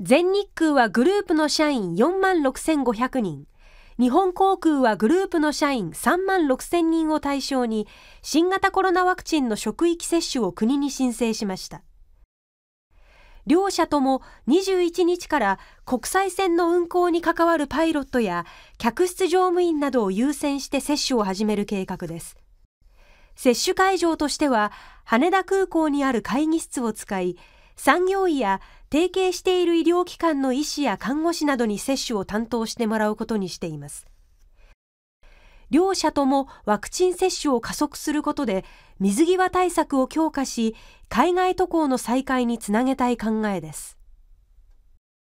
全日空はグループの社員4万6500人、日本航空はグループの社員3万6000人を対象に新型コロナワクチンの職域接種を国に申請しました。両社とも21日から国際線の運航に関わるパイロットや客室乗務員などを優先して接種を始める計画です。接種会場としては羽田空港にある会議室を使い産業医や提携している医療機関の医師や看護師などに接種を担当してもらうことにしています。両社ともワクチン接種を加速することで水際対策を強化し海外渡航の再開につなげたい考えです。